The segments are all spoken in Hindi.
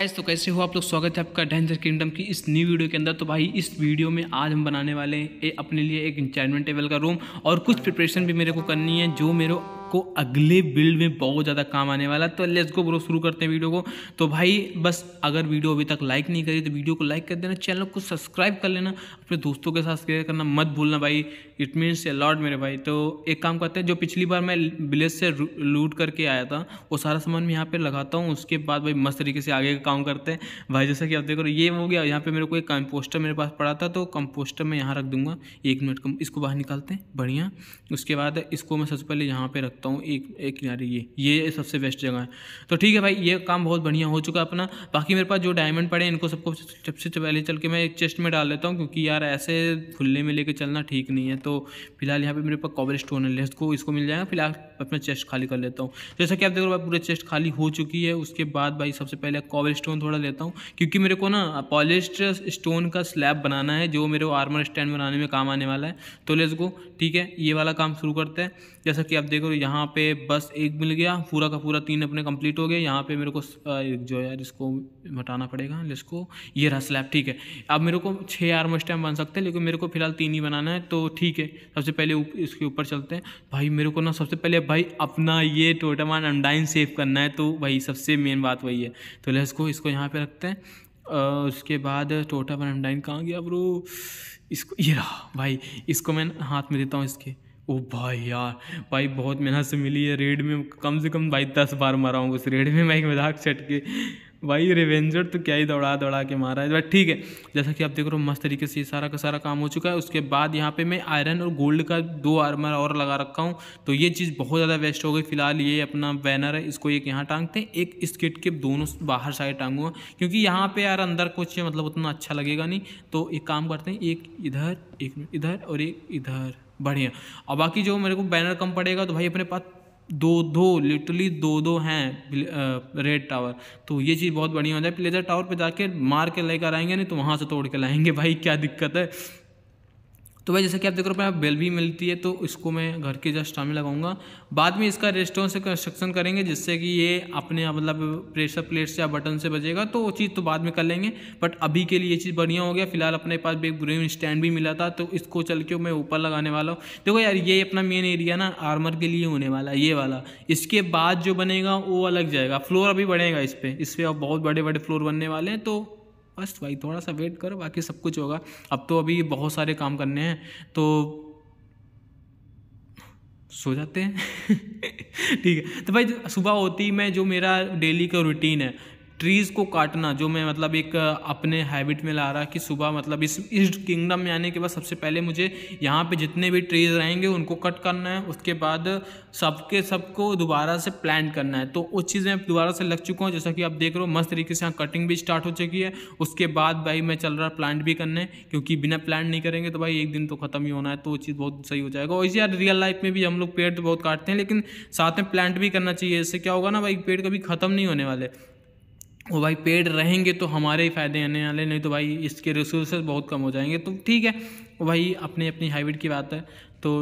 ऐसे तो कैसे हो आप लोग स्वागत है आपका डेंजर किंगडम की इस न्यू वीडियो के अंदर तो भाई इस वीडियो में आज हम बनाने वाले हैं अपने लिए एक इंचाइनमेंट टेबल का रूम और कुछ प्रिपरेशन भी मेरे को करनी है जो मेरे आपको अगले बिल्ड में बहुत ज़्यादा काम आने वाला तो लेट्स गो ब्रो शुरू करते हैं वीडियो को तो भाई बस अगर वीडियो अभी तक लाइक नहीं करी तो वीडियो को लाइक कर देना चैनल को सब्सक्राइब कर लेना अपने दोस्तों के साथ शेयर करना मत भूलना भाई इट मीन्स ए मेरे भाई तो एक काम करते हैं जो पिछली बार मैं विलेज से लूट करके आया था वो सारा सामान मैं यहाँ पर लगाता हूँ उसके बाद भाई मस्त तरीके से आगे का काम करते हैं भाई जैसा कि आप देख रहे हो ये हो गया यहाँ पर मेरे को एक कंपोस्टर मेरे पास पड़ा था तो कंपोस्टर मैं यहाँ रख दूंगा एक मिनट इसको बाहर निकालते हैं बढ़िया उसके बाद इसको मैं सबसे पहले यहाँ पर रख रखता हूँ एक एक किनारे ये ये सबसे बेस्ट जगह है तो ठीक है भाई ये काम बहुत बढ़िया हो चुका है अपना बाकी मेरे पास जो डायमंड पड़े इनको सबको सबसे पहले चल के मैं एक चेस्ट में डाल लेता हूँ क्योंकि यार ऐसे खुलने में लेके चलना ठीक नहीं है तो फिलहाल यहाँ पर मेरे पास कॉबर स्टोन है को इसको मिल जाएगा फिलहाल अपना चेस्ट खाली कर लेता हूँ जैसा कि आप देख रहे हो पूरा चेस्ट खाली हो चुकी है उसके बाद भाई सबसे पहले कॉबर स्टोन थोड़ा लेता हूँ क्योंकि मेरे को ना पॉलिस्ट स्टोन का स्लैब बनाना है जो मेरे को आर्मर स्टैंड बनाने में काम आने वाला है तो लेको ठीक है ये वाला काम शुरू करते हैं जैसा कि आप देख रहे हो यहाँ पे बस एक मिल गया पूरा का पूरा तीन अपने कंप्लीट हो गए यहाँ पे मेरे को जो है जिसको हटाना पड़ेगा जिसको ये रहा स्लैब ठीक है अब मेरे को छः आर्म स्टैम बन सकते हैं लेकिन मेरे को फिलहाल तीन ही बनाना है तो ठीक है सबसे पहले उप, इसके ऊपर चलते हैं भाई मेरे को ना सबसे पहले भाई अपना ये टोटामान अंडाइन सेव करना है तो भाई सबसे मेन बात वही है तो लेस को इसको यहाँ पर रखते हैं उसके बाद टोटा अंडाइन कहाँ गया ब्रो इसको ये रहा भाई इसको मैं हाथ में देता हूँ इसके ओ भाई यार भाई बहुत मेहनत से मिली है रेड में कम से कम भाई दस बार मारा हूँ उस रेड में भाई मजाक से के भाई रिवेंजर तो क्या ही दौड़ा दौड़ा के मारा है ठीक है जैसा कि आप देख रहे हो मस्त तरीके से सारा का सारा काम हो चुका है उसके बाद यहाँ पे मैं आयरन और गोल्ड का दो आर्मर और लगा रखा हूँ तो ये चीज़ बहुत ज़्यादा वेस्ट हो गई फिलहाल ये अपना बैनर है इसको एक यहाँ टांगते हैं एक स्किट के दोनों बाहर साइड टांगूंगा क्योंकि यहाँ पर यार अंदर कुछ मतलब उतना अच्छा लगेगा नहीं तो एक काम करते हैं एक इधर एक इधर और एक इधर बढ़िया और बाकी जो मेरे को बैनर कम पड़ेगा तो भाई अपने पास दो दो लिटरली दो दो हैं रेड टावर तो ये चीज़ बहुत बढ़िया हो जाए प्लेजर टावर पे जाके मार के लेकर आएंगे नहीं तो वहाँ से तोड़ के लाएंगे भाई क्या दिक्कत है तो भाई जैसे कि आप देख रहे हो बेल भी मिलती है तो इसको मैं घर के जस्ट सामने लगाऊंगा बाद में इसका रेस्टोरेंट से कंस्ट्रक्शन करेंगे जिससे कि ये अपने मतलब प्रेशर प्लेट से या बटन से बजेगा तो वो चीज़ तो बाद में कर लेंगे बट अभी के लिए ये चीज़ बढ़िया हो गया फिलहाल अपने पास एक ग्रीन स्टैंड भी मिला था तो इसको चल के मैं ऊपर लगाने वाला हूँ देखो यार ये अपना मेन एरिया ना आर्मर के लिए होने वाला ये वाला इसके बाद जो बनेगा वो अलग जाएगा फ्लोर अभी बढ़ेगा इस पर इस पर बहुत बड़े बड़े फ्लोर बनने वाले हैं तो बस भाई थोड़ा सा वेट करो बाकी सब कुछ होगा अब तो अभी बहुत सारे काम करने हैं तो सो जाते हैं ठीक है तो भाई सुबह होती मैं जो मेरा डेली का रूटीन है ट्रीज़ को काटना जो मैं मतलब एक अपने हैबिट में ला रहा कि सुबह मतलब इस इस किंगडम में आने के बाद सबसे पहले मुझे यहाँ पे जितने भी ट्रीज़ रहेंगे उनको कट करना है उसके बाद सबके सबको दोबारा से प्लान करना है तो उस चीज़ में दोबारा से लग चुका हूँ जैसा कि आप देख रहे हो मस्त तरीके से यहाँ कटिंग भी स्टार्ट हो चुकी है उसके बाद भाई मैं चल रहा प्लांट भी करने क्योंकि बिना प्लान नहीं करेंगे तो भाई एक दिन तो ख़त्म ही होना है तो वो चीज़ बहुत सही हो जाएगा और इसी यार रियल लाइफ में भी हम लोग पेड़ तो बहुत काटते हैं लेकिन साथ में प्लांट भी करना चाहिए इससे क्या होगा ना भाई पेड़ कभी ख़त्म नहीं होने वाले वो भाई पेड़ रहेंगे तो हमारे ही फ़ायदे आने वाले नहीं तो भाई इसके रिसोर्स बहुत कम हो जाएंगे तो ठीक है वो भाई अपने अपनी हाइब्रिड की बात है तो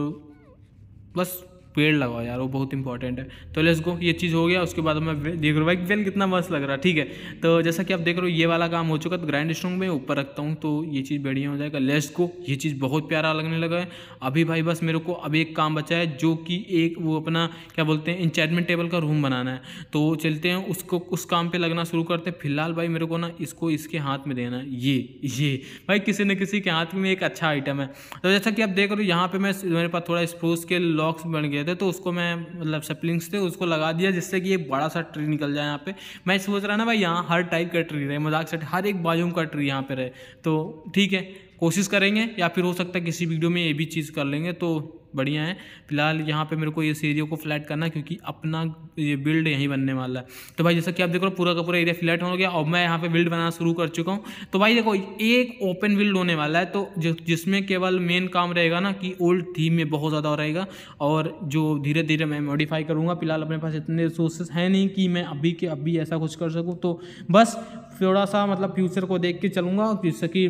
बस पेड़ लगाओ यार वो बहुत इंपॉर्टेंट है तो लेट्स गो ये चीज़ हो गया उसके बाद मैं देख रहा हूँ भाई वेल कितना मस्त लग रहा है ठीक है तो जैसा कि आप देख रहे हो ये वाला काम हो चुका तो ग्राइंड स्ट्रॉन्ग में ऊपर रखता हूँ तो ये चीज़ बढ़िया हो जाएगा लेट्स गो ये चीज़ बहुत प्यारा लगने लगा है अभी भाई बस मेरे को अभी एक काम बचा है जो कि एक वो अपना क्या बोलते हैं इंचैटमेंट टेबल का रूम बनाना है तो चलते हैं उसको उस काम पर लगना शुरू करते हैं फिलहाल भाई मेरे को ना इसको इसके हाथ में देना है ये ये भाई किसी न किसी के हाथ में एक अच्छा आइटम है तो जैसा कि आप देख रहे हो यहाँ पे मैं मेरे पास थोड़ा स्प्रूस के लॉक्स बन गए थे तो उसको मैं मतलब सप्लिंग्स थे उसको लगा दिया जिससे कि एक बड़ा सा ट्री निकल जाए यहाँ पे मैं सोच रहा ना भाई यहाँ हर टाइप का ट्री रहे मजाक से हर एक बाजूम का ट्री यहाँ पे रहे तो ठीक है कोशिश करेंगे या फिर हो सकता है किसी वीडियो में ये भी चीज़ कर लेंगे तो बढ़िया है फिलहाल यहाँ पे मेरे को इस एरिया को फ्लैट करना क्योंकि अपना ये बिल्ड यहीं बनने वाला है तो भाई जैसा कि आप देख रहे हो पूरा का पूरा एरिया फ्लैट हो गया और मैं यहाँ पे बिल्ड बनाना शुरू कर चुका हूँ तो भाई देखो एक ओपन बिल्ड होने वाला है तो जिसमें केवल मेन काम रहेगा ना कि ओल्ड थीम में बहुत ज़्यादा रहेगा और जो धीरे धीरे मैं मॉडिफाई करूँगा फिलहाल अपने पास इतने रिसोर्सेस हैं नहीं कि मैं अभी के अभी ऐसा कुछ कर सकूँ तो बस थोड़ा सा मतलब फ्यूचर को देख के चलूँगा जिससे कि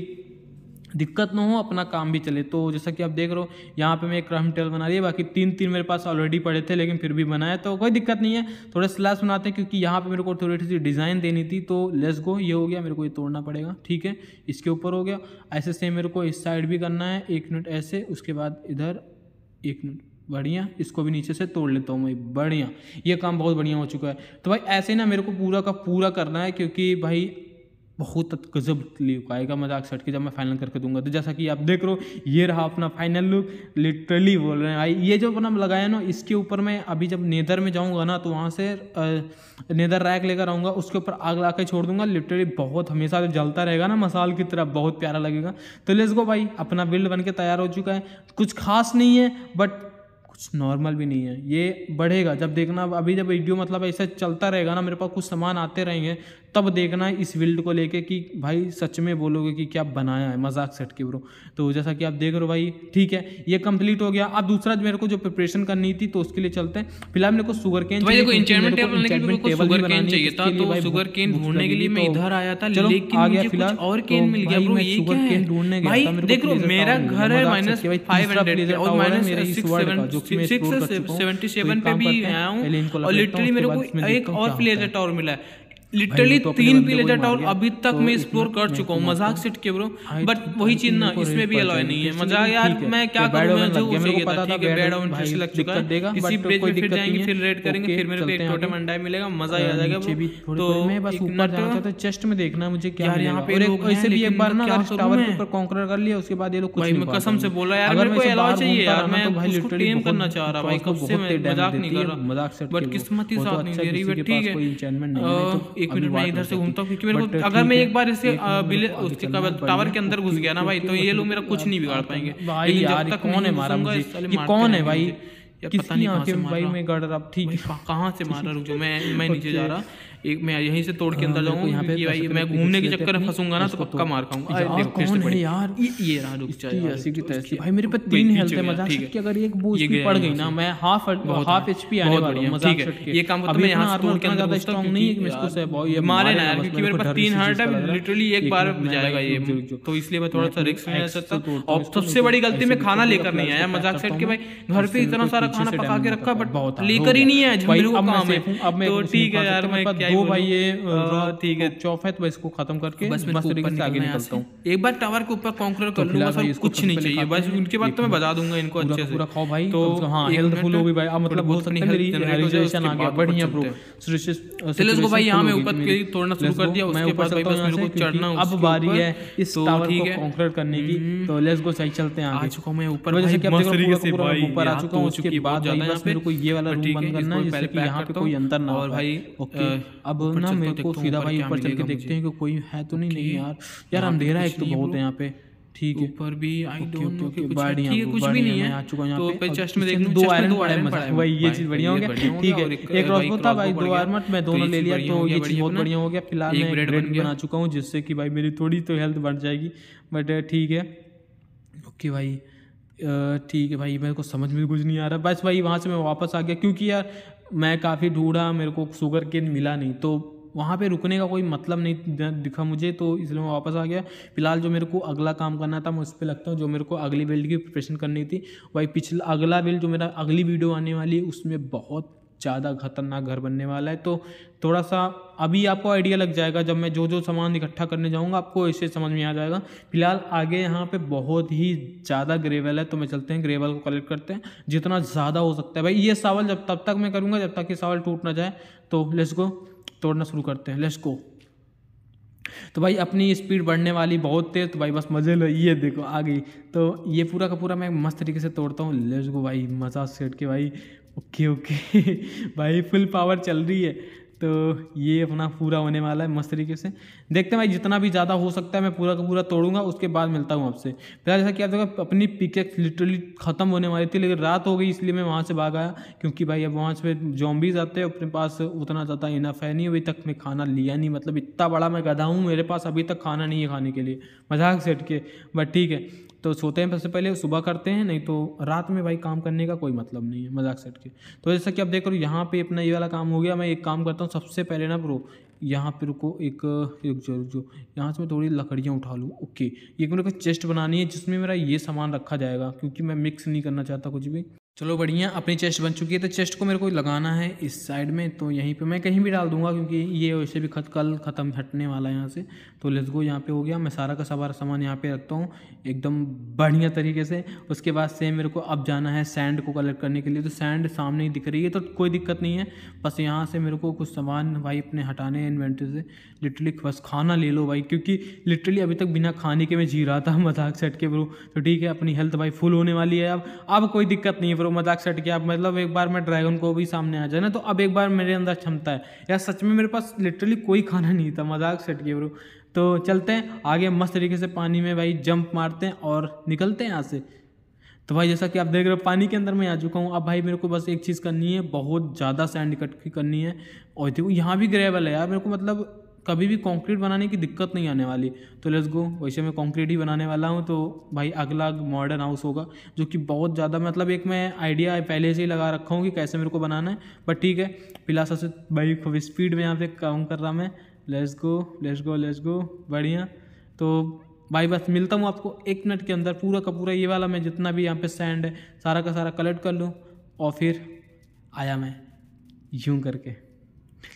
दिक्कत ना हो अपना काम भी चले तो जैसा कि आप देख रहे हो यहाँ पे मैं एक क्रम टेल बना रही है बाकी तीन तीन मेरे पास ऑलरेडी पड़े थे लेकिन फिर भी बनाया तो कोई दिक्कत नहीं है थोड़ा स्लैस बनाते हैं क्योंकि यहाँ पे मेरे को थोड़ी थोड़ी डिज़ाइन देनी थी तो लेस गो ये हो गया मेरे को ये तोड़ना पड़ेगा ठीक है इसके ऊपर हो गया ऐसे सेम मेरे को इस साइड भी करना है एक मिनट ऐसे उसके बाद इधर एक मिनट बढ़िया इसको भी नीचे से तोड़ लेता हूँ मैं बढ़िया ये काम बहुत बढ़िया हो चुका है तो भाई ऐसे ना मेरे को पूरा का पूरा करना है क्योंकि भाई बहुत गजब लुक आएगा मजाक सेट के जब मैं फाइनल करके दूंगा तो जैसा कि आप देख रहे हो ये रहा अपना फाइनल लुक लिटरली बोल रहे हैं भाई ये जो अपना लगाया ना इसके ऊपर मैं अभी जब नेदर में जाऊंगा ना तो वहाँ से नेदर रैक लेकर आऊँगा उसके ऊपर आग ला छोड़ दूंगा लिटरली बहुत हमेशा जलता रहेगा ना मसाल की तरफ बहुत प्यारा लगेगा तो लेस गो भाई अपना बिल्ड बन के तैयार हो चुका है कुछ खास नहीं है बट कुछ नॉर्मल भी नहीं है ये बढ़ेगा जब देखना अभी जब वीडियो मतलब ऐसा चलता रहेगा ना मेरे पास कुछ सामान आते रहेंगे तब देखना इस फील्ड को लेके कि भाई सच में बोलोगे कि क्या बनाया है मजाक सेट के ब्रो तो जैसा कि आप देख रहे हो भाई ठीक है ये कंप्लीट हो गया अब दूसरा मेरे को जो प्रिपरेशन करनी थी तो उसके लिए चलते हैं फिलहाल मेरे को सुगर केन तो चाहिए सुगर तो के लिए तो और केन मिल गया मेरा घर मिला है लिटरली तो तीन पिलेटर टावर अभी तक तो मैं एक्सप्लोर कर चुका हूँ मजाक सिट के ब्रो बट वही चीज ना इसमें भी अलॉय नहीं है मजाक यार मैं क्या तो करूँ मैं जो ऑन लग चुका है इसी फिर जाएंगे फिर रेड करेंगे फिर मेरे को एक मिलेगा मजा आ जाएगा तो मैं बस ऊपर जाना चेस्ट तो में देखना मुझे क्या यहाँ पे ऐसे भी एक बार ना टावर के ऊपर कॉन्कर कर लिया उसके बाद ये लोग कुछ कसम से बोला यार मेरे को चाहिए यार मैं करना चाह रहा भाई कब से मैं मजाक नहीं कर रहा बट किस्मत ही साथ नहीं दे रही ठीक है एक मिनट मैं इधर से घूमता हूँ क्योंकि मेरे को uh, अगर मैं एक बार इसे उसके टावर तो के अंदर घुस गया ना भाई तो ये लोग मेरा कुछ नहीं बिगाड़ पाएंगे भाई यार कौन है मारा मुझे कौन है भाई पता नहीं भाई मैं गड़ रहा ठीक कहाँ से मारा रुक जो मैं मैं नीचे जा रहा एक मैं यहीं से तोड़ के हाँ, अंदर जाऊंगा यहाँ पे मैं घूमने के चक्कर में फंसूंगा ना तो पक्का मार खाऊंगा यार ये रहा रुक भाई मेरे पास तीन हेल्थ है अगर एक बूस्ट पड़ गई ना मैं हाफ हाफ एचपी आने वाला हूं ये काम तो मैं यहां तोड़ के अंदर स्ट्रांग नहीं है कि मैं इसको से मारे ना यार क्योंकि मेरे पास तीन हार्ट है लिटरली एक बार जाएगा ये तो इसलिए मैं थोड़ा सा रिस्क में तो सकता और सबसे बड़ी गलती में तो खाना लेकर नहीं आया मजाक सेट के भाई घर पे इतना सारा खाना पका के रखा बट लेकर ही नहीं आया काम है तो ठीक है यार मैं क्या वो भाई ये ठीक है चौफ है तो इसको खत्म करके बस मस्त तरीके से आगे निकलता हूँ एक बार टावर के ऊपर कॉन्क्रोल कर तो लूंगा मतलब सर कुछ नहीं चाहिए बस उनके बाद तो मैं बता दूंगा इनको अच्छे से पूरा खाओ भाई तो हां हेल्थफुल हो भी भाई अब मतलब बहुत नहीं रिजर्वेशन आ गया बढ़िया ब्रो सुरेश को भाई यहां मैं ऊपर के तोड़ना शुरू कर दिया उसके बाद भाई बस मेरे को चढ़ना अब बारी है इस टावर तो को कॉन्क्रोल करने की हम्म। तो लेट्स गो सही चलते हैं आगे आ चुका हूं मैं ऊपर भाई मस्त तरीके से भाई ऊपर आ तो चुका हूं उसके बाद यहां पे मेरे को ये वाला रूम बंद करना है जिससे कि यहां पे कोई अंतर ना और भाई ओके अब ना मेरे को सीधा भाई ऊपर चल के देखते हैं कि कोई है तो नहीं नहीं यार यार हाँ, अंधेरा एक तो बहुत है यहाँ पे ठीक है ऊपर भी आई डोंट नो कि कुछ ठीक है कुछ भी नहीं है आ चुका हूं यहां तो पे तो चेस्ट में देख दो आयरन पड़ा है मजा भाई ये चीज बढ़िया हो गया ठीक है एक क्रॉसबो था भाई दो आर्मर मैं दोनों ले लिया तो ये चीज बहुत बढ़िया हो गया फिलहाल मैं एक ब्रेड बना चुका हूं जिससे कि भाई मेरी थोड़ी तो हेल्थ बढ़ जाएगी बट ठीक है ओके भाई ठीक है भाई मेरे को समझ में कुछ नहीं आ रहा बस भाई वहाँ से मैं वापस आ गया क्योंकि यार मैं काफ़ी ढूंढा मेरे को शुगर केन मिला नहीं तो वहाँ पे रुकने का कोई मतलब नहीं दिखा मुझे तो इसलिए मैं वापस आ गया फिलहाल जो मेरे को अगला काम करना था मैं उस पर लगता हूँ जो मेरे को अगली बिल्ड की प्रिपरेशन करनी थी भाई पिछला अगला बिल्ड जो मेरा अगली वीडियो आने वाली है उसमें बहुत ज़्यादा खतरनाक घर बनने वाला है तो थोड़ा सा अभी आपको आइडिया लग जाएगा जब मैं जो जो सामान इकट्ठा करने जाऊँगा आपको इससे समझ में आ जाएगा फिलहाल आगे यहाँ पे बहुत ही ज़्यादा ग्रेवल है तो मैं चलते हैं ग्रेवल को कलेक्ट करते हैं जितना ज़्यादा हो सकता है भाई ये सावल जब तब तक मैं करूँगा जब तक ये सावल टूट ना जाए तो लेट्स को तोड़ना शुरू करते हैं लेट्स को तो भाई अपनी स्पीड बढ़ने वाली बहुत तेज़ तो भाई बस मज़े लो ये देखो आ गई तो ये पूरा का पूरा मैं मस्त तरीके से तोड़ता हूँ लेट्स गो भाई मज़ा सेट के भाई ओके ओके भाई फुल पावर चल रही है तो ये अपना पूरा होने वाला है मस्त तरीके से देखते हैं भाई जितना भी ज़्यादा हो सकता है मैं पूरा का पूरा तोड़ूंगा उसके बाद मिलता हूँ आपसे फिलहाल जैसा कि आप देखो अपनी पिकेक्स लिटरली ख़त्म होने वाली थी लेकिन रात हो गई इसलिए मैं वहाँ से भाग आया क्योंकि भाई अब वहाँ से जॉम्बीज आते हैं अपने पास उतना ज़्यादा इनफ है नहीं अभी तक मैं खाना लिया नहीं मतलब इतना बड़ा मैं गधा हूँ मेरे पास अभी तक खाना नहीं है खाने के लिए मजाक सेट के बट ठीक है तो सोते हैं सबसे पहले सुबह करते हैं नहीं तो रात में भाई काम करने का कोई मतलब नहीं है मजाक सेट के तो जैसा कि आप देख रहे हो यहाँ पे अपना ये वाला काम हो गया मैं एक काम करता हूँ सबसे पहले ना प्रो यहाँ पर रुको एक एक जो जो यहाँ से मैं थोड़ी लकड़ियाँ उठा लूँ ओके ये मेरे को चेस्ट बनानी है जिसमें मेरा ये सामान रखा जाएगा क्योंकि मैं मिक्स नहीं करना चाहता कुछ भी चलो बढ़िया अपनी चेस्ट बन चुकी है तो चेस्ट को मेरे को लगाना है इस साइड में तो यहीं पे मैं कहीं भी डाल दूंगा क्योंकि ये वैसे भी खत कल ख़त्म हटने वाला है यहाँ से तो लेट्स गो यहाँ पे हो गया मैं सारा का सारा सामान यहाँ पे रखता हूँ एकदम बढ़िया तरीके से उसके बाद से मेरे को अब जाना है सैंड को कलेक्ट करने के लिए तो सैंड सामने ही दिख रही है तो कोई दिक्कत नहीं है बस यहाँ से मेरे को कुछ सामान भाई अपने हटाने हैं इन्वेंट्री से लिटरली बस खाना ले लो भाई क्योंकि लिटरली अभी तक बिना खाने के मैं जी रहा था मजाक सेट के ब्रो तो ठीक है अपनी हेल्थ भाई फुल होने वाली है अब अब कोई दिक्कत नहीं है करो मजाक सेट किया मतलब एक बार मैं ड्रैगन को भी सामने आ जाए ना तो अब एक बार मेरे अंदर क्षमता है यार सच में मेरे पास लिटरली कोई खाना नहीं था मजाक सेट किया ब्रो तो चलते हैं आगे मस्त तरीके से पानी में भाई जंप मारते हैं और निकलते हैं यहाँ से तो भाई जैसा कि आप देख रहे हो पानी के अंदर मैं आ चुका हूँ अब भाई मेरे को बस एक चीज़ करनी है बहुत ज़्यादा सैंड कट की करनी है और देखो यहाँ भी ग्रेवल है यार मेरे को मतलब कभी भी कंक्रीट बनाने की दिक्कत नहीं आने वाली तो लेट्स गो वैसे मैं कंक्रीट ही बनाने वाला हूँ तो भाई अगला मॉडर्न हाउस होगा जो कि बहुत ज़्यादा मतलब एक मैं आइडिया पहले से ही लगा रखा हूँ कि कैसे मेरे को बनाना है बट ठीक है फिलहाल सबसे भाई खूब स्पीड में यहाँ पे काम कर रहा मैं let's go let's go let's go बढ़िया तो भाई बस मिलता हूँ आपको एक मिनट के अंदर पूरा का पूरा ये वाला मैं जितना भी यहाँ पे सैंड है सारा का सारा कलेक्ट कर लूँ और फिर आया मैं यूं करके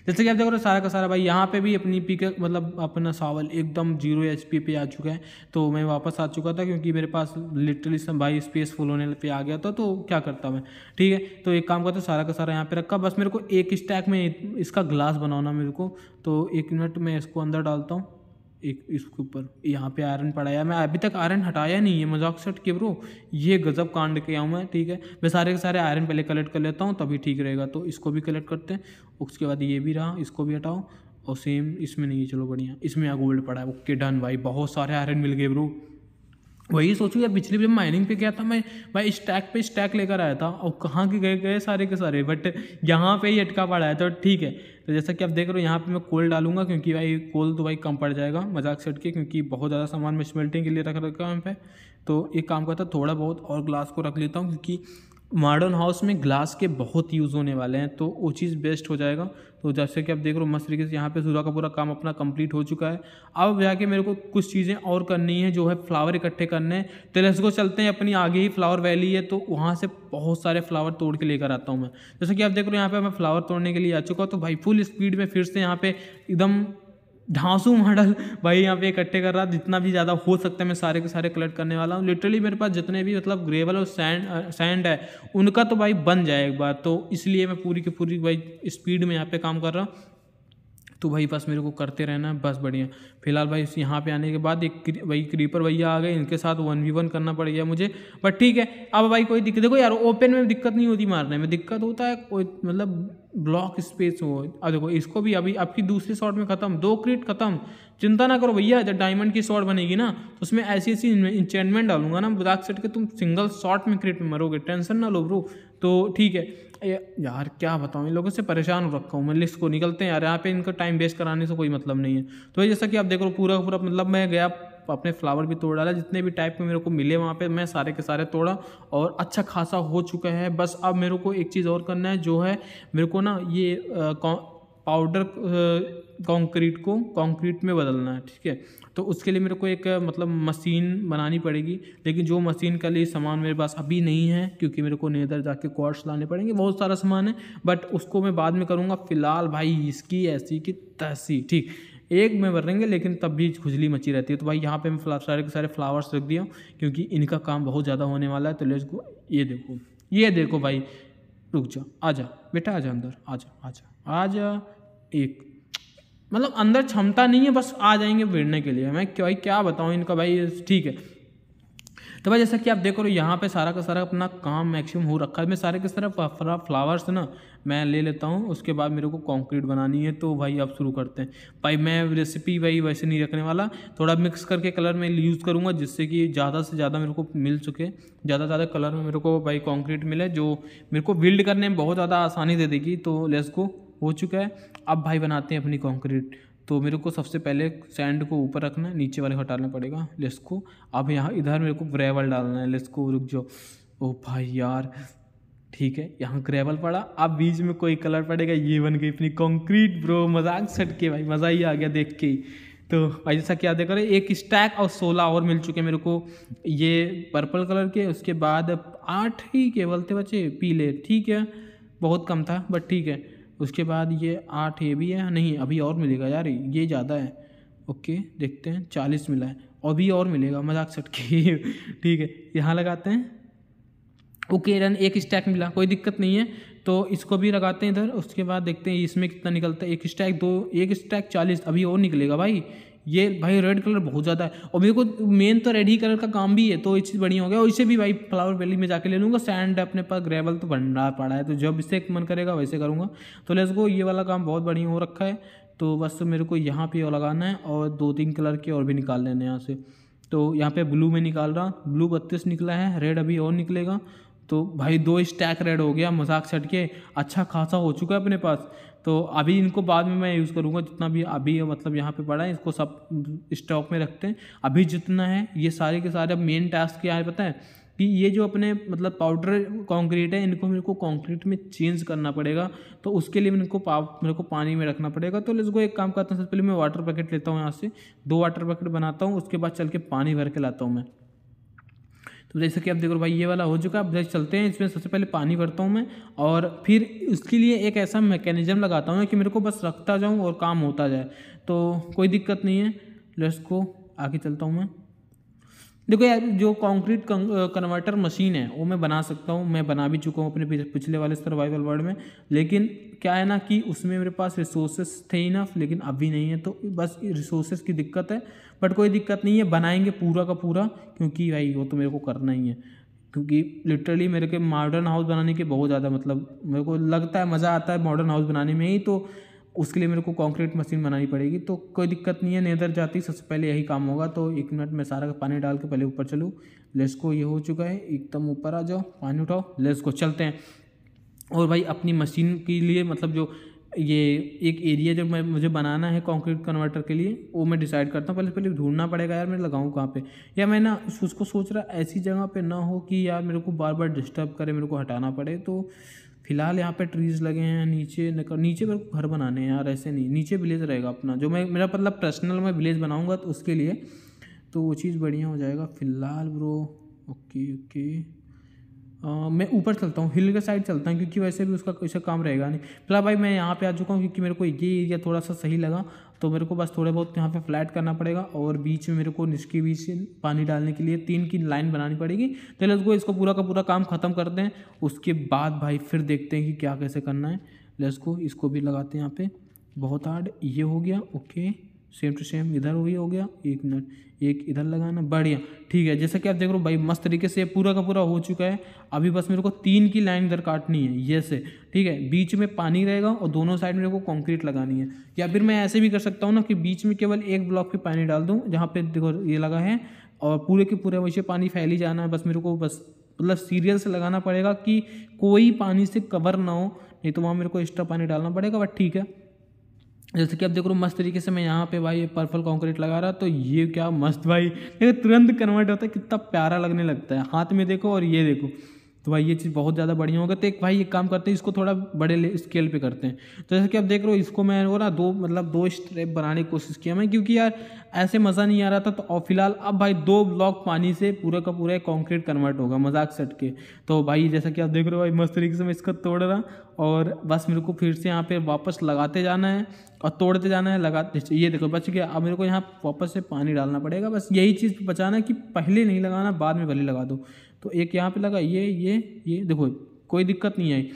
जैसे कि आप देख रहे हो सारा का सारा भाई यहाँ पे भी अपनी पी मतलब अपना सावल एकदम जीरो एच पे आ चुका है तो मैं वापस आ चुका था क्योंकि मेरे पास लिटरली सब भाई स्पेस फुल होने पर आ गया था तो क्या करता मैं ठीक है तो एक काम करता सारा का सारा यहाँ पर रखा बस मेरे को एक स्टैक में इसका ग्लास बनाना मेरे को तो एक मिनट में इसको अंदर डालता हूँ एक इसके ऊपर यहाँ पे आयरन पड़ाया मैं अभी तक आयरन हटाया नहीं है मजाक सेट के ब्रो ये गज़ब कांड के आऊँ मैं ठीक है मैं सारे के सारे आयरन पहले कलेक्ट कर लेता हूँ तभी ठीक रहेगा तो इसको भी कलेक्ट करते हैं उसके बाद ये भी रहा इसको भी हटाओ और सेम इसमें नहीं है चलो बढ़िया इसमें यहाँ गोल्ड पड़ा है ओके डन भाई बहुत सारे आयरन मिल गए ब्रो वही सोचो यार पिछली बार माइनिंग पे गया था मैं भाई स्टैक पे स्टैक लेकर आया था और कहाँ के गए गए सारे के सारे बट यहाँ पे ही अटका पड़ा है तो ठीक है तो जैसा कि आप देख रहे हो यहाँ पे मैं कोल डालूंगा क्योंकि भाई कोल तो भाई कम पड़ जाएगा मजाक से के क्योंकि बहुत ज़्यादा सामान मैं स्मेल्टिंग के लिए रख रखा है यहाँ पे तो एक काम करता थोड़ा बहुत और ग्लास को रख लेता हूँ क्योंकि मॉडर्न हाउस में ग्लास के बहुत यूज़ होने वाले हैं तो वो चीज़ बेस्ट हो जाएगा तो जैसे कि आप देख रहे हो मस्त तरीके से यहाँ पे सूरा का पूरा काम अपना कंप्लीट हो चुका है अब जाके मेरे को कुछ चीज़ें और करनी है जो है फ्लावर इकट्ठे करने हैं तो लेट्स गो चलते हैं अपनी आगे ही फ्लावर वैली है तो वहाँ से बहुत सारे फ्लावर तोड़ के लेकर आता हूँ मैं जैसे कि आप देख रहे हो यहाँ पर मैं फ्लावर तोड़ने के लिए आ चुका हूँ तो भाई फुल स्पीड में फिर से यहाँ पर एकदम ढांसू मॉडल भाई यहाँ पे इकट्ठे कर रहा जितना भी ज़्यादा हो सकता है मैं सारे के सारे कलेक्ट करने वाला हूँ लिटरली मेरे पास जितने भी मतलब ग्रेवल और सैंड सैंड है उनका तो भाई बन जाए एक बार तो इसलिए मैं पूरी की पूरी भाई स्पीड में यहाँ पे काम कर रहा हूँ तो भाई बस मेरे को करते रहना बस बढ़िया फिलहाल भाई यहाँ पे आने के बाद एक क्री, वही क्रीपर भैया आ गए इनके साथ वन वी वन करना पड़ गया मुझे बट ठीक है अब भाई कोई दिक्कत देखो यार ओपन में दिक्कत नहीं होती मारने में दिक्कत होता है कोई मतलब ब्लॉक स्पेस हो अब देखो इसको भी अभी आपकी दूसरी शॉट में ख़त्म दो क्रीट ख़त्म चिंता ना करो भैया जब डायमंड की शॉट बनेगी ना तो उसमें ऐसी ऐसी इंचेंटमेंट डालूंगा ना बुदाक सेट के तुम सिंगल शॉट में क्रिएट में मरोगे टेंशन ना लो ब्रो तो ठीक है यार क्या बताऊँ इन लोगों से परेशान हो रखा हूँ मैं लिस्ट को निकलते हैं यार यहाँ पे इनका टाइम वेस्ट कराने से कोई मतलब नहीं है तो भाई जैसा कि आप देख रहे हो पूरा पूरा मतलब मैं गया अपने फ्लावर भी तोड़ डाला जितने भी टाइप के मेरे को मिले वहाँ पे मैं सारे के सारे तोड़ा और अच्छा खासा हो चुका है बस अब मेरे को एक चीज़ और करना है जो है मेरे को ना ये आ, पाउडर कंक्रीट को कंक्रीट में बदलना है ठीक है तो उसके लिए मेरे को एक मतलब मशीन बनानी पड़ेगी लेकिन जो मशीन का लिए सामान मेरे पास अभी नहीं है क्योंकि मेरे को नेदर जाके कोर्स लाने पड़ेंगे बहुत सारा सामान है बट उसको मैं बाद में करूँगा फ़िलहाल भाई इसकी ऐसी की तैसी ठीक एक में भरेंगे लेकिन तब भी खुजली मची रहती है तो भाई यहाँ पर मैं सारे के सारे फ्लावर्स रख दिया क्योंकि इनका काम बहुत ज़्यादा होने वाला है तो लेको ये देखो ये देखो भाई रुक जा आ जा बेटा आ जा अंदर आ जा आ जा आ जा एक मतलब अंदर क्षमता नहीं है बस आ जाएंगे भिड़ने के लिए मैं क्या भाई क्या बताऊँ इनका भाई ठीक है तो भाई जैसा कि आप देख रहे हो यहाँ पे सारा का सारा अपना काम मैक्सिमम हो रखा है मैं सारे के सारे फ्लावर्स ना मैं ले लेता हूँ उसके बाद मेरे को कंक्रीट बनानी है तो भाई आप शुरू करते हैं भाई मैं रेसिपी भाई वैसे नहीं रखने वाला थोड़ा मिक्स करके कलर मैं यूज़ करूँगा जिससे कि ज़्यादा से ज़्यादा मेरे को मिल चुके ज़्यादा से ज़्यादा कलर में मेरे को भाई कॉन्क्रीट मिले जो मेरे को बिल्ड करने में बहुत ज़्यादा आसानी दे देगी तो लेस को हो चुका है अब भाई बनाते हैं अपनी कॉन्क्रीट तो मेरे को सबसे पहले सैंड को ऊपर रखना है नीचे वाले हटाना पड़ेगा लेस को अब यहाँ इधर मेरे को ग्रेवल डालना है लेस को रुक जो ओ भाई यार ठीक है यहाँ ग्रेवल पड़ा अब बीच में कोई कलर पड़ेगा ये बन गई अपनी कंक्रीट ब्रो मजाक सट के भाई मज़ा ही आ गया देख के ही तो भाई जैसा क्या देख रहे एक स्टैक और सोलह और मिल चुके मेरे को ये पर्पल कलर के उसके बाद आठ ही केवल थे बचे पीले ठीक है बहुत कम था बट ठीक है उसके बाद ये आठ ये भी है नहीं अभी और मिलेगा यार ये ज़्यादा है ओके देखते हैं चालीस मिला है अभी और मिलेगा मजाक सट के ठीक है यहाँ लगाते हैं ओके रन एक स्टैक मिला कोई दिक्कत नहीं है तो इसको भी लगाते हैं इधर उसके बाद देखते हैं इसमें कितना निकलता है एक स्टैक दो एक स्टैक चालीस अभी और निकलेगा भाई ये भाई रेड कलर बहुत ज़्यादा है और मेरे को मेन तो रेड ही कलर का काम भी है तो ये चीज़ बढ़िया हो गया और इसे भी भाई फ्लावर वैली में जाके ले लूँगा सैंड अपने पास ग्रेवल तो बन रहा पड़ा है तो जब इससे मन करेगा वैसे करूँगा तो लेस गो ये वाला काम बहुत बढ़िया हो रखा है तो बस मेरे को यहाँ पे और लगाना है और दो तीन कलर के और भी निकाल लेने यहाँ से तो यहाँ पे ब्लू में निकाल रहा ब्लू बत्तीस निकला है रेड अभी और निकलेगा तो भाई दो स्टैक रेड हो गया मजाक छट के अच्छा खासा हो चुका है अपने पास तो अभी इनको बाद में मैं यूज़ करूँगा जितना भी अभी मतलब यहाँ पे पड़ा है इसको सब स्टॉक में रखते हैं अभी जितना है ये सारे के सारे अब मेन टास्क क्या है पता है कि ये जो अपने मतलब पाउडर कंक्रीट है इनको मेरे को कंक्रीट में चेंज करना पड़ेगा तो उसके लिए मेरे को मेरे को पानी में रखना पड़ेगा तो इसको एक काम करता हूँ सबसे पहले मैं वाटर पैकेट लेता हूँ यहाँ से दो वाटर पैकेट बनाता हूँ उसके बाद चल के पानी भर के लाता हूँ मैं तो जैसे कि आप देखो भाई ये वाला हो चुका अब चलते हैं इसमें सबसे पहले पानी भरता हूँ मैं और फिर उसके लिए एक ऐसा मैकेनिज्म लगाता हूँ कि मेरे को बस रखता जाऊँ और काम होता जाए तो कोई दिक्कत नहीं है लेट्स को आगे चलता हूँ मैं देखो यार जो कंक्रीट कन्वर्टर मशीन है वो मैं बना सकता हूँ मैं बना भी चुका हूँ अपने पिछले वाले सर्वाइवल वर्ल्ड में लेकिन क्या है ना कि उसमें मेरे पास रिसोर्सेस थे इनफ लेकिन अभी नहीं है तो बस रिसोर्सेस की दिक्कत है बट कोई दिक्कत नहीं है बनाएंगे पूरा का पूरा क्योंकि भाई वो तो मेरे को करना ही है क्योंकि लिटरली मेरे के मॉडर्न हाउस बनाने के बहुत ज़्यादा मतलब मेरे को लगता है मज़ा आता है मॉडर्न हाउस बनाने में ही तो उसके लिए मेरे को कॉन्क्रीट मशीन बनानी पड़ेगी तो कोई दिक्कत नहीं है नेदर जाती सबसे पहले यही काम होगा तो एक मिनट में सारा पानी डाल के पहले ऊपर चलूँ लेस को ये हो चुका है एकदम ऊपर आ जाओ पानी उठाओ लेस को चलते हैं और भाई अपनी मशीन के लिए मतलब जो ये एक एरिया जब मैं मुझे बनाना है कंक्रीट कन्वर्टर के लिए वो मैं डिसाइड करता हूँ पहले पहले ढूंढना पड़ेगा यार मैं लगाऊँ कहाँ पे या मैं ना उसको सोच रहा ऐसी जगह पे ना हो कि यार मेरे को बार बार डिस्टर्ब करे मेरे को हटाना पड़े तो फिलहाल यहाँ पे ट्रीज़ लगे हैं नीचे नीचे मेरे को घर बनाने हैं यार ऐसे नहीं नीचे विलेज रहेगा अपना जो मैं मेरा मतलब पर्सनल मैं विलेज बनाऊँगा तो उसके लिए तो वो चीज़ बढ़िया हो जाएगा फिलहाल ब्रो ओके ओके मैं ऊपर चलता हूँ हिल के साइड चलता हूँ क्योंकि वैसे भी उसका कोई काम रहेगा नहीं फिलहाल भाई मैं यहाँ पे आ चुका हूँ क्योंकि मेरे को ये एरिया थोड़ा सा सही लगा तो मेरे को बस थोड़े बहुत यहाँ पे फ्लैट करना पड़ेगा और बीच में मेरे को निष्की बीच पानी डालने के लिए तीन की लाइन बनानी पड़ेगी तो लेट्स गो इसको पूरा का पूरा काम ख़त्म करते हैं उसके बाद भाई फिर देखते हैं कि क्या कैसे करना है लेट्स गो इसको भी लगाते हैं यहाँ पे बहुत हार्ड ये हो गया ओके सेम टू सेम इधर वही हो गया एक मिनट एक इधर लगाना बढ़िया ठीक है जैसा कि आप देख रहे हो भाई मस्त तरीके से पूरा का पूरा हो चुका है अभी बस मेरे को तीन की लाइन इधर काटनी है ये से ठीक है बीच में पानी रहेगा और दोनों साइड मेरे को कंक्रीट लगानी है या फिर मैं ऐसे भी कर सकता हूँ ना कि बीच में केवल एक ब्लॉक पर पानी डाल दूँ जहाँ पे देखो ये लगा है और पूरे के पूरे वैसे पानी फैली जाना है बस मेरे को बस मतलब सीरियल से लगाना पड़ेगा कि कोई पानी से कवर ना हो नहीं तो वहाँ मेरे को एक्स्ट्रा पानी डालना पड़ेगा बट ठीक है जैसे कि आप देख रहे हो मस्त तरीके से मैं यहाँ पे भाई ये पर्पल कंक्रीट लगा रहा तो ये क्या मस्त भाई देखो तुरंत कन्वर्ट होता है कितना प्यारा लगने लगता है हाथ में देखो और ये देखो तो भाई ये चीज़ बहुत ज़्यादा बढ़िया होगा तो एक भाई ये काम करते हैं इसको थोड़ा बड़े स्केल पे करते हैं तो जैसे कि आप देख रहे हो इसको मैं वो ना दो मतलब दो स्टेप बनाने की कोशिश किया मैं क्योंकि यार ऐसे मज़ा नहीं आ रहा था तो और फिलहाल अब भाई दो ब्लॉक पानी से पूरा का पूरा कंक्रीट कन्वर्ट होगा मजाक सट के तो भाई जैसा कि आप देख रहे हो भाई मस्त तरीके से मैं इसका तोड़ रहा और बस मेरे को फिर से यहाँ पे वापस लगाते जाना है और तोड़ते जाना है लगाते ये देखो बच गया अब मेरे को यहाँ वापस से पानी डालना पड़ेगा बस यही चीज़ बचाना है कि पहले नहीं लगाना बाद में भले लगा दो तो एक यहाँ पर लगा ये ये ये देखो कोई दिक्कत नहीं आई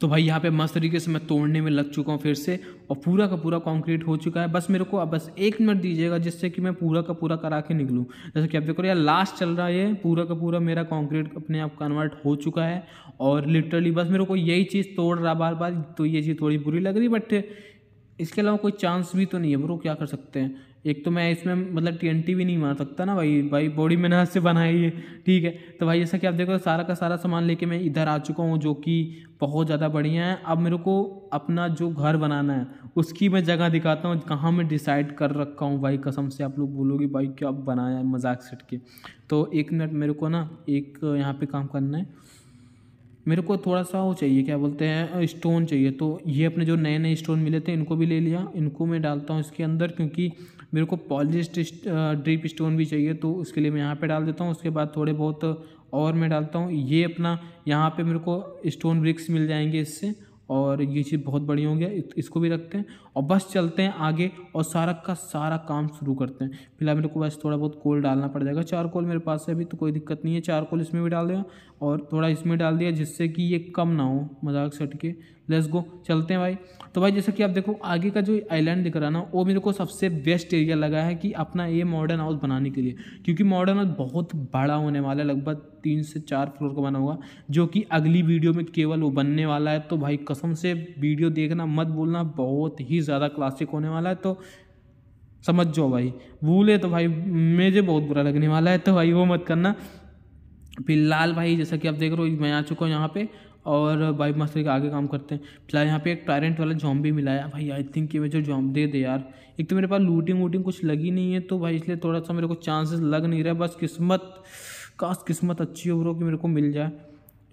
तो भाई यहाँ पे मस्त तरीके से मैं तोड़ने में लग चुका हूँ फिर से और पूरा का पूरा कंक्रीट हो चुका है बस मेरे को अब बस एक मिनट दीजिएगा जिससे कि मैं पूरा का पूरा करा के निकलूँ जैसे कि आप देखो यार लास्ट चल रहा है पूरा का पूरा मेरा कंक्रीट अपने आप कन्वर्ट हो चुका है और लिटरली बस मेरे को यही चीज़ तोड़ रहा बार बार तो ये चीज़ थोड़ी बुरी लग रही बट इसके अलावा कोई चांस भी तो नहीं है ब्रो क्या कर सकते हैं एक तो मैं इसमें मतलब टी भी नहीं मार सकता ना भाई भाई बॉडी मैंने हाथ से बनाई है ठीक है तो भाई जैसा कि आप देखो सारा का सारा सामान लेके मैं इधर आ चुका हूँ जो कि बहुत ज़्यादा बढ़िया है अब मेरे को अपना जो घर बनाना है उसकी मैं जगह दिखाता हूँ कहाँ मैं डिसाइड कर रखा हूँ भाई कसम से आप लोग बोलोगे भाई क्या बनाया है मजाक सेट के तो एक मिनट मेरे को ना एक यहाँ पर काम करना है मेरे को थोड़ा सा वो चाहिए क्या बोलते हैं स्टोन चाहिए तो ये अपने जो नए नए स्टोन मिले थे इनको भी ले लिया इनको मैं डालता हूँ इसके अंदर क्योंकि मेरे को पॉलिश ड्रिप स्टोन भी चाहिए तो उसके लिए मैं यहाँ पे डाल देता हूँ उसके बाद थोड़े बहुत और मैं डालता हूँ ये अपना यहाँ पर मेरे को स्टोन ब्रिक्स मिल जाएंगे इससे और ये चीज़ बहुत बढ़िया होंगे इसको भी रखते हैं और बस चलते हैं आगे और सारा का सारा काम शुरू करते हैं फिलहाल मेरे को बस थोड़ा बहुत कोल डालना पड़ जाएगा चार कोल मेरे पास है अभी तो कोई दिक्कत नहीं है चार कोल इसमें भी डाल दिया और थोड़ा इसमें डाल दिया जिससे कि ये कम ना हो मजाक सट के लेट्स गो चलते हैं भाई तो भाई जैसा कि आप देखो आगे का जो आइलैंड दिख रहा ना वो मेरे को सबसे बेस्ट एरिया लगा है कि अपना ये मॉडर्न हाउस बनाने के लिए क्योंकि मॉडर्न हाउस बहुत बड़ा होने वाला है लगभग तीन से चार फ्लोर का बना होगा जो कि अगली वीडियो में केवल वो बनने वाला है तो भाई कसम से वीडियो देखना मत बोलना बहुत ही ज़्यादा क्लासिक होने वाला है तो समझ जाओ भाई भूले तो भाई मुझे बहुत बुरा लगने वाला है तो भाई वो मत करना फिलहाल भाई जैसा कि आप देख रहे हो मैं आ चुका हूँ यहाँ पे और भाई मस्त के आगे काम करते हैं फिलहाल यहाँ पे एक पैरेंट वाला जॉम भी मिला है भाई आई थिंक ये मुझे जॉम दे दे यार एक तो मेरे पास लूटिंग वूटिंग कुछ लगी नहीं है तो भाई इसलिए थोड़ा सा मेरे को चांसेस लग नहीं रहा बस किस्मत काश किस्मत अच्छी हो रो कि मेरे को मिल जाए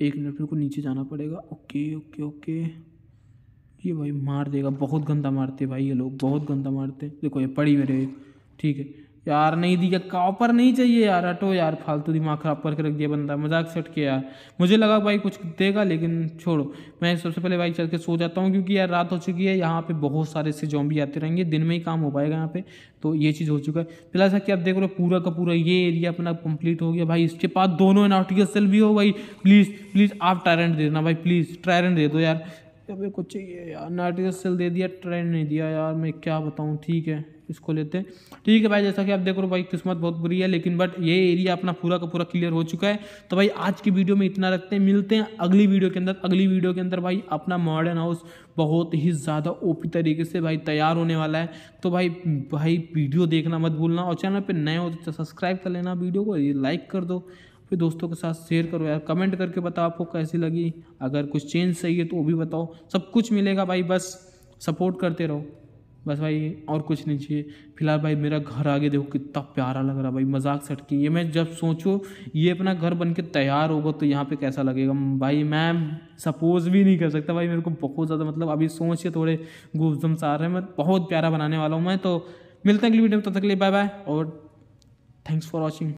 एक मिनट मेरे को नीचे जाना पड़ेगा ओके ओके ओके ये भाई मार देगा बहुत गंदा मारते भाई ये लोग बहुत गंदा मारते देखो ये पड़ी मेरे ठीक है यार नहीं दिया कॉपर नहीं चाहिए यार हटो यार फालतू दिमाग खराब करके रख दिया बंदा मजाक से हट के यार मुझे लगा भाई कुछ देगा लेकिन छोड़ो मैं सबसे पहले भाई चल के सो जाता हूँ क्योंकि यार रात हो चुकी है यहाँ पे बहुत सारे से जॉम्बी आते रहेंगे दिन में ही काम हो पाएगा यहाँ पे तो ये चीज़ हो चुका है फिलहाल जैसा कि आप देख रहे हो पूरा का पूरा ये एरिया अपना कंप्लीट हो गया भाई इसके पास दोनों एनआरटी सेल भी हो भाई प्लीज़ प्लीज़ आप ट्रायरेंट दे देना भाई प्लीज़ ट्रायरेंट दे दो यार या फिर कुछ चाहिए यार नाइट्रोजन सेल दे दिया ट्रेंड नहीं दिया यार मैं क्या बताऊँ ठीक है इसको लेते हैं ठीक है भाई जैसा कि आप देख रहे हो भाई किस्मत बहुत बुरी है लेकिन बट ये एरिया अपना पूरा का पूरा क्लियर हो चुका है तो भाई आज की वीडियो में इतना रखते हैं मिलते हैं अगली वीडियो के अंदर अगली वीडियो के अंदर भाई अपना मॉडर्न हाउस बहुत ही ज़्यादा ओपी तरीके से भाई तैयार होने वाला है तो भाई भाई वीडियो देखना मत भूलना और चैनल पर नए हो तो सब्सक्राइब कर लेना वीडियो को लाइक कर दो फिर दोस्तों के साथ शेयर करो यार कमेंट करके बताओ आपको कैसी लगी अगर कुछ चेंज सही है तो वो भी बताओ सब कुछ मिलेगा भाई बस सपोर्ट करते रहो बस भाई और कुछ नहीं चाहिए फिलहाल भाई मेरा घर आगे देखो कितना प्यारा लग रहा भाई मजाक सट की ये मैं जब सोचो ये अपना घर बन के तैयार होगा तो यहाँ पे कैसा लगेगा भाई मैं सपोज भी नहीं कर सकता भाई मेरे को बहुत ज़्यादा मतलब अभी सोच के थोड़े गुफजम से आ रहे हैं मैं बहुत प्यारा बनाने वाला हूँ मैं तो मिलते हैं अगली वीडियो में तब तक लिए बाय बाय और थैंक्स फॉर वॉचिंग